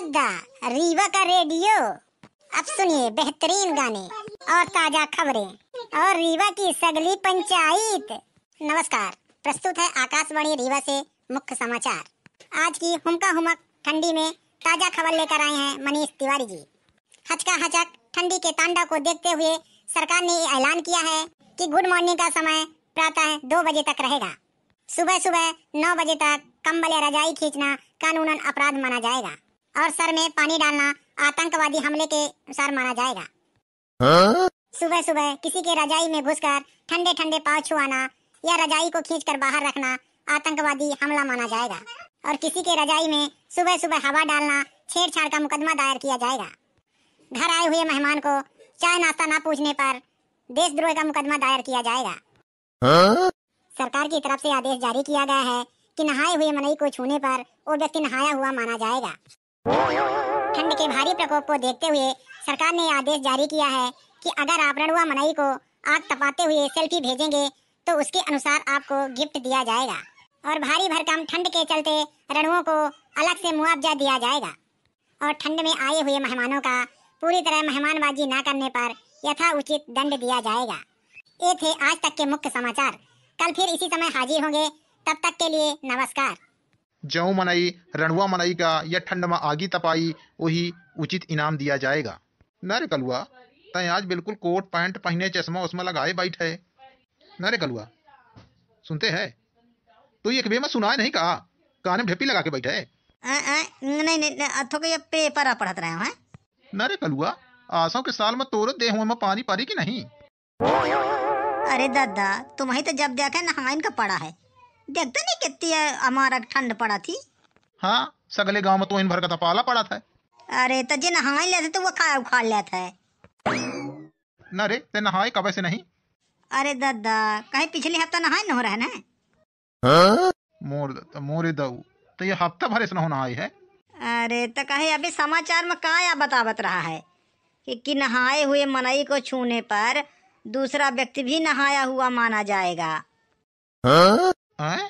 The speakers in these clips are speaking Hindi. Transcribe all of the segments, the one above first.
मुकद्दा रीवा का रेडियो अब सुनिए बेहतरीन गाने और ताजा खबरें और रीवा की सगली पंचायत नमस्कार प्रस्तुत है आकाशवाणी रीवा से मुख्य समाचार आज की हुमका हुमक ठंडी में ताजा खबर लेकर आए हैं मनीष तिवारी जी हचका हचक ठंडी के तांडा को देखते हुए सरकार ने ऐलान किया है कि गुड मॉर्निंग का समय प्रातः दो बजे तक रहेगा सुबह सुबह नौ बजे तक कम्बल या रजाई खींचना कानूनन अपराध माना जाएगा और सर में पानी डालना आतंकवादी हमले के अनुसार माना जाएगा हा? सुबह सुबह किसी के रजाई में घुसकर ठंडे ठंडे पाव छुआना या रजाई को खींचकर बाहर रखना आतंकवादी हमला माना जाएगा और किसी के रजाई में सुबह सुबह हवा डालना छेड़छाड़ का मुकदमा दायर किया जाएगा घर आए हुए मेहमान को चाय नाश्ता ना पूछने पर देशद्रोह का मुकदमा दायर किया जाएगा हा? सरकार की तरफ से आदेश जारी किया गया है कि नहाए हुए मनई को छूने पर वो व्यक्ति नहाया हुआ माना जाएगा ठंड के भारी प्रकोप को देखते हुए सरकार ने आदेश जारी किया है कि अगर आप रणुआ मनाई को आग तपाते हुए सेल्फी भेजेंगे तो उसके अनुसार आपको गिफ्ट दिया जाएगा और भारी भरकम ठंड के चलते रणुओं को अलग से मुआवजा दिया जाएगा और ठंड में आए हुए मेहमानों का पूरी तरह मेहमानबाजी ना करने पर यथा उचित दंड दिया जाएगा ये थे आज तक के मुख्य समाचार कल फिर इसी समय हाजिर होंगे तब तक के लिए नमस्कार जौ मनाई रणुआ मनाई का या ठंड में आगी तपाई वही उचित इनाम दिया जाएगा न रे कलुआ तय आज बिल्कुल कोट पैंट पहने चश्मा उसमें लगाए बैठ है न रे कलुआ सुनते है तो एक बे में सुनाए नहीं कहा कान में ढेपी लगा के बैठे नहीं नहीं अथो पेपर पढ़त रहे हैं न कलुआ आसों के साल में तोरत दे में पानी पारी की नहीं अरे दादा तुम्हें तो जब देखे नहा का पड़ा है देखते नहीं कितनी हमारा ठंड पड़ा थी हाँ सगले गांव में तो इन भर का तो पाला पड़ा था अरे तो जे नहाए लेते तो वो खा उखाड़ लेता है ना रे ते नहाए कब से नहीं अरे दादा कहीं पिछले हफ्ता नहाए न हो रहे ना हाँ? मोर मोरे दाऊ तो ये हफ्ता भर से नहाए है अरे तो कहे अभी समाचार में का या बतावत रहा है कि, कि नहाए हुए मनई को छूने पर दूसरा व्यक्ति भी नहाया हुआ माना जाएगा हाँ? आए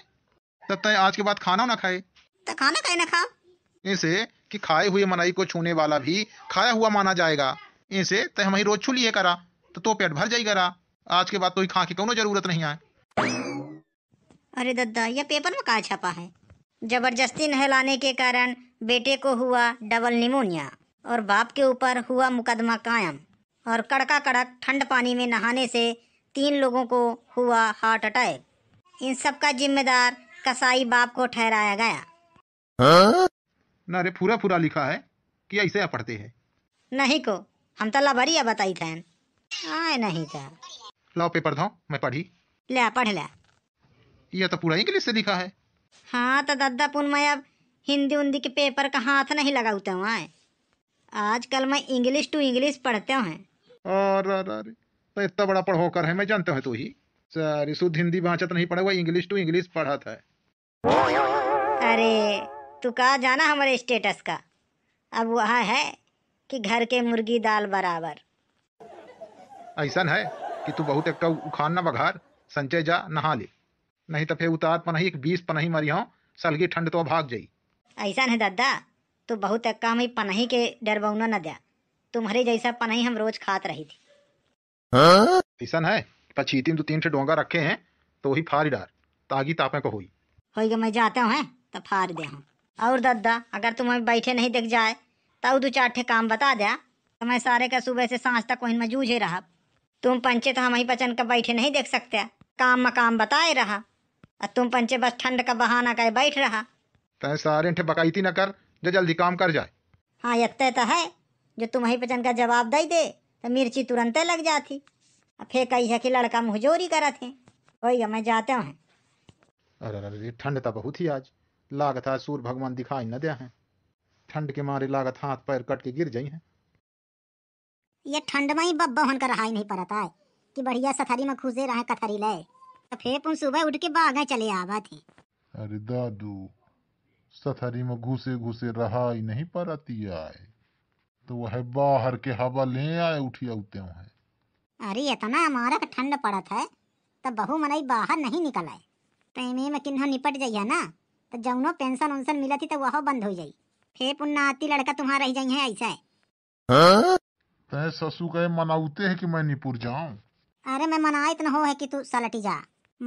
तब तो तय आज के बाद खाना ना खाए तो खाना कहीं ना खा इसे कि खाए हुए मनाई को छूने वाला भी खाया हुआ माना जाएगा इसे तय हम रोज छू लिए करा तो तो पेट भर जाएगा रा आज के बाद तो खा की कोनो जरूरत नहीं आए अरे दद्दा यह पेपर में कहा छपा है जबरदस्ती नहलाने के कारण बेटे को हुआ डबल निमोनिया और बाप के ऊपर हुआ मुकदमा कायम और कड़का कड़क ठंड पानी में नहाने से तीन लोगों को हुआ हार्ट अटैक इन सब का जिम्मेदार कसाई बाप को ठहराया गया हाँ? ना रे पूरा पूरा लिखा है कि ऐसे पढ़ते हैं नहीं को हम तो लबरिया बताई थे आए नहीं था लाओ पेपर दो मैं पढ़ी ले पढ़ ले ये तो पूरा इंग्लिश से लिखा है हाँ तो दादा पुन मैं अब हिंदी उन्दी के पेपर का हाथ नहीं लगाते हूँ आए आजकल मैं इंग्लिश टू इंग्लिश पढ़ते हूँ और अरे तो इतना बड़ा पढ़ोकर है मैं जानते हूँ तू ही Uh, शुद्ध हिंदी भाषा तो नहीं पढ़ा हुआ इंग्लिश टू इंग्लिश पढ़ा था अरे तू कहा जाना हमारे स्टेटस का अब वहाँ है कि घर के मुर्गी दाल बराबर ऐसा है कि तू बहुत एक तो उखान ना बघार संचय जा नहा ले नहीं तो फिर उतार पर नहीं बीस पर नहीं मरी हो सलगी ठंड तो भाग जाई ऐसा है दादा तू बहुत अक्का में पनही के डर बहुना न दिया तुम्हारे जैसा पनही हम रोज खात रही थी हाँ? ऐसा है पर छीतिन दो तो तीन ठे डोंगा रखे हैं तो वही फार डार तागी तापे को हुई होगा मैं जाता हूँ तो फार दे हूँ और दद्दा अगर तुम बैठे नहीं दिख जाए तो दो चार ठे काम बता दिया हाँ? तो मैं सारे का सुबह से सांझ तक वहीं में जूझे रहा तुम पंचे तो हम ही बचन का बैठे नहीं देख सकते हाँ? काम मकाम बताए रहा और तुम पंचे बस ठंड का बहाना कर बैठ रहा तय तो सारे ठे बकायती न कर जो जल्दी काम कर जाए हाँ इतने तो है जो तुम्हारी बचन का जवाब दे दे तो मिर्ची तुरंत लग जाती फिर कही है कि लड़का मुहजोरी करत है कोई मैं जाते हैं अरे अरे ठंड तो बहुत ही आज लागत है सूर्य भगवान दिखाई न दिया है ठंड के मारे लागत हाथ पैर कट के गिर जाई है ये ठंड में ही बब्बा होन रहा ही नहीं पड़ता है कि बढ़िया सथरी में खुजे रहे कथरी ले तो फिर तुम सुबह उठ के बागा चले आवा थे अरे दादू सथरी में घुसे घुसे रहा ही नहीं पड़ती आए तो वह बाहर के हवा ले आए उठिया उते हैं अरे इतना हमारा ठंड पड़त है तो बहू मनई बाहर नहीं निकल है तो एमे में किन्हा निपट जाइए ना तो जौनो पेंशन उनसन मिलती तो वह बंद हो जाये फे पुन्ना आती लड़का तुम्हारा रह जाये ऐसा है हाँ? तय ससु कहे मनाउते है कि मैं निपुर जाऊं अरे मैं मना इतना हो है कि तू सलटी जा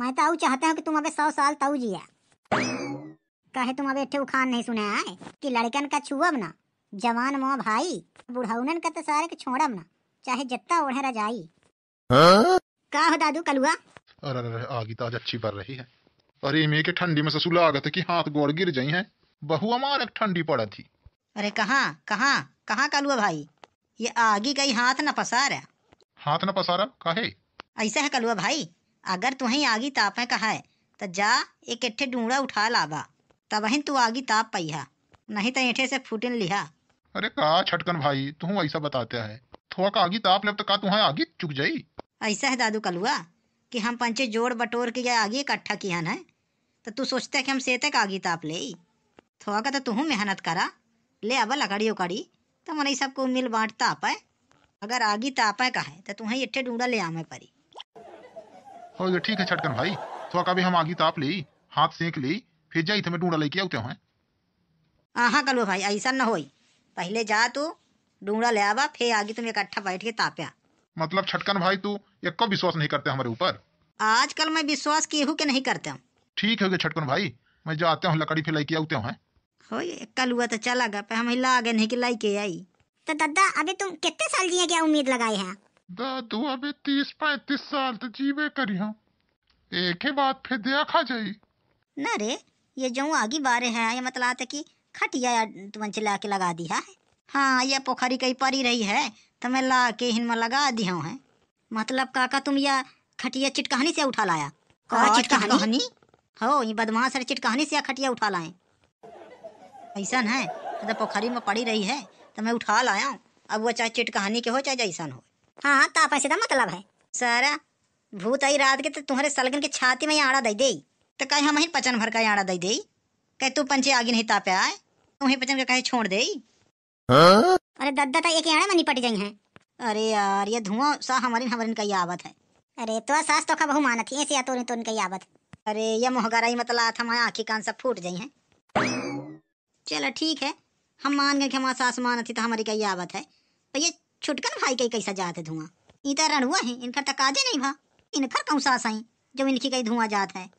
मैं तो आऊ चाहता हूँ कि तुम अबे सौ साल तऊ जिया कहे तुम अबे उखान नहीं सुने आए कि लड़कन का छुअब ना जवान मो भाई बुढ़ाउन का तो सारे के छोड़ब ना चाहे जत्ता ओढ़े रजाई हाँ? का हो दादू कलुआ अरे अरे आगी तो आज अच्छी पड़ रही है अरे मे के ठंडी में ससुला आ गए कि हाथ गोड़ गिर जाई हैं बहू हमारे ठंडी पड़ा थी अरे कहाँ कहाँ कहाँ हुआ भाई ये आगी कहीं हाथ न पसार है हाथ न पसारा कहे ऐसा है कलुआ भाई अगर तुम्हें आगी ताप है कहा है तो जा एक इट्ठे डूंगा उठा लाबा तब ही तू आगी ताप पई नहीं तो ऐठे से फूटन लिहा अरे कहा छटकन भाई तू ऐसा बताते है थोड़ा का आगी तो आप लब तो का तुम्हारा आगी चुक जाई ऐसा है दादू कलुआ कि हम पंचे जोड़ बटोर के या आगे इकट्ठा किया है तो तू सोचता है कि हम सेते का आगी ताप ले थोड़ा का तो तुम मेहनत करा ले आवा लकड़ी उकड़ी तो मन सबको मिल बांटता आपाए अगर आगी तापा का है तो तुम्हें इट्ठे ढूंढा ले आमे परी हो हाँ, ये ठीक है छटकन भाई थोड़ा भी हम आगी ताप ले हाथ सेक ले फिर जाई तुम्हें तो ढूंढा लेके आते हैं आहा कलो भाई ऐसा न होई पहले जा तू डूंगा लिया आवा फिर आगे तुम इकट्ठा बैठ के ताप्या मतलब छटकन भाई तू एक को विश्वास नहीं करते हमारे ऊपर आजकल मैं विश्वास की हूँ के नहीं करते हूँ ठीक है छटकन भाई मैं जो आते हूँ लकड़ी फिर लेके आते हैं हो कल हुआ तो चला गया पर हम हिला आगे नहीं कि लाई के आई तो दादा अभी तुम कितने साल जिए क्या उम्मीद लगाई है दादू अभी तीस पैंतीस साल तो जीवे करी हूँ एक ही बात फिर देखा जाए ना रे ये जो आगे बारे है ये मतलब आते कि खटिया तुम चिल्ला के लगा दिया है हाँ यह पोखरी कहीं परी रही है तो मैं ला के में लगा दी हूँ है मतलब काका तुम यह खटिया चिटकहानी से उठा लाया कहा चिटकहानी हो ये बदमाश है चिटकहानी से खटिया उठा लाए ऐसा है तो पोखरी में पड़ी रही है तो मैं उठा लाया अब वो चाहे चिटकहानी के हो चाहे जैसा हो हाँ, हाँ तो आप ऐसे मतलब है सर भूत आई रात के तो तुम्हारे सलगन के छाती में आड़ा दे दे तो कहे हम पचन भर का आड़ा दे दे कहे तू पंचे आगे नहीं तापे आए तुम्हें पचन का कहे छोड़ दे अरे दद्दा तो एक आने में निपट जाई है अरे यार ये धुआं सा हमारी हमारी का आवत है अरे तो सास तो का बहु मानत है ऐसे तो तो इनका आवत अरे ये मोहगराई मतलब हमारे आंखी कान सब फूट जाई है चलो ठीक है हम मान गए कि हमारा सास मानत ही तो हमारी का आवत है पर ये छुटकन भाई कई कैसा जात है धुआं इतना तो रणुआ है इनका तकाजे नहीं भा इनका कौन सास आई जो इनकी कई धुआं जात है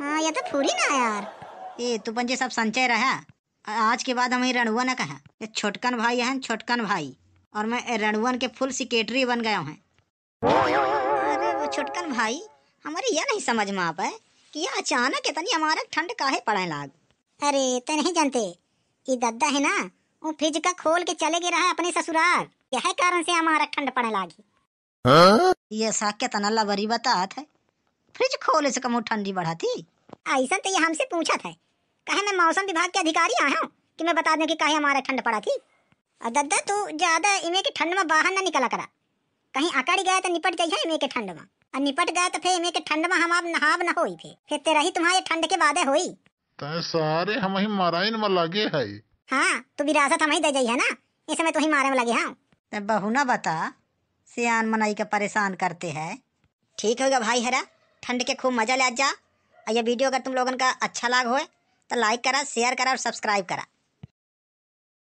हाँ ये तो फूरी ना यार ये तू पंजे सब संचय रहा आज के बाद हम रणुवन ना कहें ये छोटकन भाई हैं छोटकन भाई और मैं रणुवन के फुल सिक्रेटरी बन गया हूँ अरे वो छोटकन भाई हमारे यह नहीं समझ में आ पाए कि यह अचानक इतनी हमारा ठंड काहे पड़े लाग अरे तो नहीं जानते ये दद्दा है ना वो फ्रिज का खोल के चले गए रहा अपने ससुराल यह कारण से हमारा ठंड पड़े लागी हाँ? ये साक्य तनल्ला बरी बता है फ्रिज खोले से कम ठंडी बढ़ा थी ऐसा तो ये हमसे पूछा था कहे मैं मौसम विभाग के अधिकारी आया हूँ कि मैं बता दें कि कहे हमारा ठंड पड़ा थी दद्दा तू ज्यादा इमे के ठंड में बाहर ना निकला करा कहीं अकड़ गया तो निपट जाइए इमे के ठंड में और निपट गया तो फिर इमे के ठंड में हम आप नहाब ना हो फिर फिर तेरा ही तुम्हारे ठंड के बाद हो तो सारे हम ही माराइन में लगे है हाँ तो विरासत हम ही दे जाइए ना इस समय तू ही मारे में लगे हाँ बहू ना बता सियान मनाई का परेशान करते हैं ठीक होगा भाई हरा ठंड के खूब मजा ले जा और ये वीडियो अगर तुम लोगों का अच्छा लाग होए तो लाइक करा शेयर करा और सब्सक्राइब करा